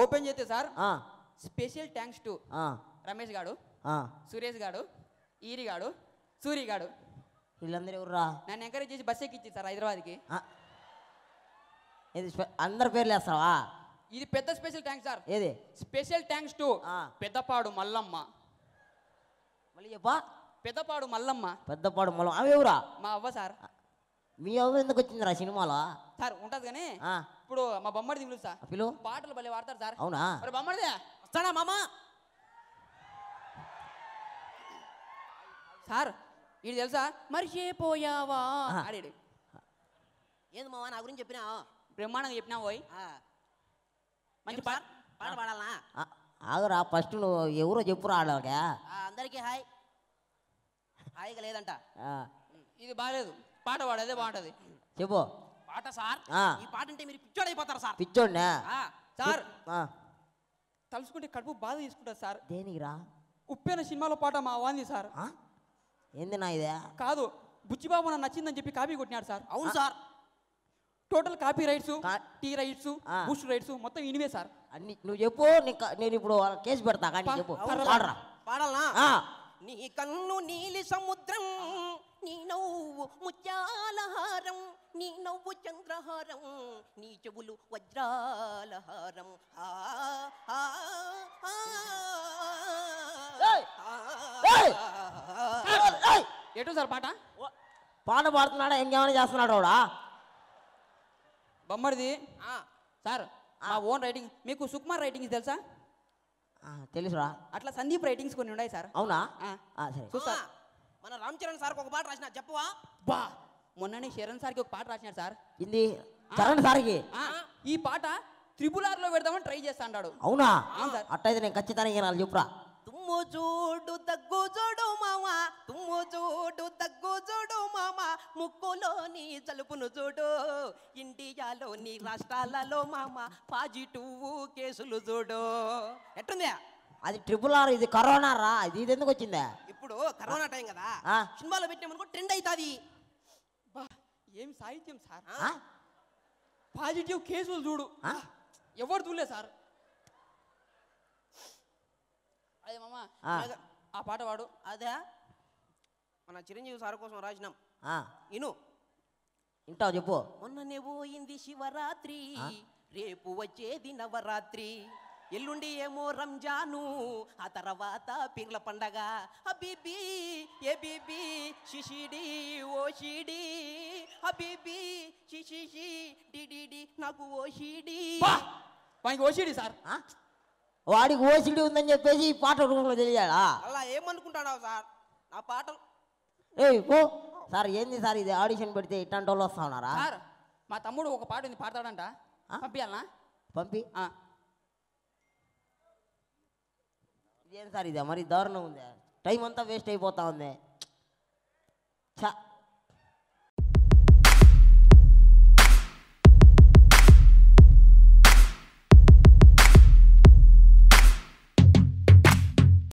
open చేస్తే sir special thanks to Ramesh గాడు సురేష్ గాడు ఈరి గాడు సూరి గాడు వీళ్ళందరూ ఎవరురా నన్ను ఎంకరేజ్ చేసి బస్ ఎక్కిచ్చి సార్ హైదరాబాద్కి ఇది అందరి పేర్లు వేస్తావా ఇది పెద్ద స్పెషల్ థ్యాంక్స్ సార్ ఏది special thanks to Peddapadu Mallamma మళ్ళీ చెప్పా పెద్దపాడు మల్లమ్మ పెద్దపాడు మల్లమ్మ అవి ఎవరా మా అవ్వ సార్ మీ అవ్వ ఎందుకు వచ్చిందిరా సినిమాలో సార్ ఉంటుంది కానీ ఇప్పుడు మా బొమ్మడి పిలుస్తా పిలు పాటలు భలే వాడతారు సార్ అవునా మరి బొమ్మడిదే వస్తాడా మామ సార్ ఇది తెలుసా మర్చిపోయావా ఆడేడు ఏంది మామ నా గురించి చెప్పినా బ్రహ్మాండంగా చెప్పినా పోయి మంచి పాట పాట పాడాలనా ఆగురా ఫస్ట్ నువ్వు ఎవరో చెప్పురా ఆడవాడ అందరికీ హాయ్ హాయిగా లేదంట ఇది బాగాలేదు పాట పాడేదే బాగుంటుంది చెప్పు పాట సార్ ఈ పాట అంటే మీరు పిచ్చోడైపోతారు సార్ పిచ్చోడ్నా సార్ తలుచుకుంటే కడుపు బాధ తీసుకుంటారు సార్ దేనికిరా ఉప్పేన సినిమాలో పాట మా వాంది సార్ ఏంది నా ఇదే కాదు బుచ్చిబాబు నాకు నచ్చిందని చెప్పి కాపీ కొట్టినాడు సార్ అవును sir total copy rights tea rights boost rights మొత్తం ఇనివే సార్ అన్ని నువ్వు చెప్పు నేను ఇప్పుడు కేసు పెడతా కానీ చెప్పు పాడాలా నీ కన్ను నీలి సముద్రం నీ నవ్వు ముత్యాలహారం నీ నవ్వు చంద్రహారం నీ చెవులు వజ్రాలహారం ఎటు సార్ పాట పాట పాడుతున్నాడా ఇంకేమైనా చేస్తున్నాడు కూడా బొమ్మడిది సార్ ఆ ఓన్ రైటింగ్ మీకు సుకుమార్ రైటింగ్స్ తెలుసా తెలుసురా అట్లా సందీప్ రైటింగ్స్ కొన్ని ఉన్నాయి సార్ అవునా సరే చూస్తా మన రామ్ చరణ్ సార్కి ఒక పాట రాసిన చెప్పవా బా మొన్ననే శరణ్ సార్కి ఒక పాట రాసినాడు సార్ ఇది చరణ్ సార్కి ఈ పాట త్రిపుల్ ఆర్ లో పెడదామని ట్రై చేస్తాడు అవునా అట్టయితే నేను ఖచ్చితంగా వినాలి చెప్పురా తుమ్ము చూడు తగ్గు చూడు మామా తుమ్ము చూడు తగ్గు చూడు మామా ముక్కులోని జలుపును చూడు ఇండియాలోని రాష్ట్రాలలో మామా పాజిటివ్ కేసులు చూడు ఎట్టుందా అది ట్రిపుల్ ఆర్ ఇది కరోనా రా ఇది ఎందుకు వచ్చిందా ఇప్పుడు కరోనా టైం కదా సినిమాలో పెట్టినామనుకో ట్రెండ్ అవుతుంది ఏం సాహిత్యం సార్ పాజిటివ్ కేసులు చూడు ఎవరు చూడలేదు సార్ అదే మామ ఆ పాట వాడు అదే మన చిరంజీవి సార్ కోసం రాసినాం ఇను వింటావు చెప్పు మొన్ననే పోయింది శివరాత్రి రేపు వచ్చేది నవరాత్రి ఎల్లుండి ఏమో రంజాను ఆ తర్వాత పీర్ల పండగ అబిబి ఎబిబి శిషిడి ఓషిడి అబిబి శిషిషి డిడిడి నాకు ఓషిడి మనకి ఓషిడి సార్ వాడికి ఓసిడి ఉందని చెప్పేసి ఈ పాట రూపంలో తెలియాలా అలా ఏమనుకుంటాడావు సార్ నా పాటలు ఏ పో సార్ ఏంది సార్ ఇది ఆడిషన్ పెడితే ఇట్లాంటి వాళ్ళు వస్తా ఉన్నారా సార్ మా తమ్ముడు ఒక పాట ఉంది పాడతాడంట పంపియాలనా పంపి ఇదేం సార్ ఇది మరి దారుణం ఉంది టైం అంతా వేస్ట్ అయిపోతా ఉంది చా